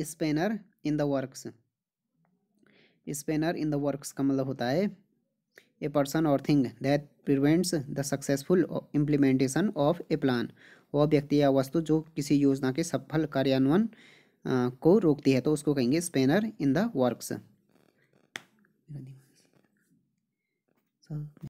spanner in the works spanner in the works का मतलब होता है ए पर्सन और thing that prevents the successful implementation of a plan वह व्यक्ति या वस्तु जो किसी योजना के सफल कार्यान्वयन को रोकती है तो उसको कहेंगे स्पेनर इन द वर्क्स